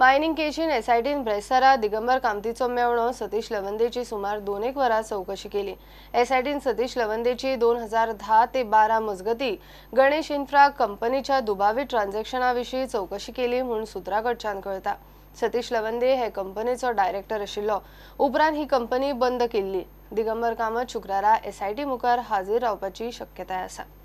mining केशीन एसआयटीन ब्रेसारा दिगंबर कामतीचो मेवणो सतीश लवंदेची सुमार दोनेक वरां चौकशी केली एसआयटीन सतीश लवंदेची दोन हजार धा ते बारा मजगती गणेश इन्फ्रा कंपनीच्या दुबावी ट्रान्झॅक्शनाविशीं चौकशी केली म्हणून सुत्राकडच्यान कळटा सतीश लवंदे हे कंपनीचो डायरेक्टर आशिल्लो उपरांत ही कंपनी बंद केल्ली दिगंबर कामत शुक्रारा एसआयटी मुखार हाजीर रावपाची शक्यताय आसा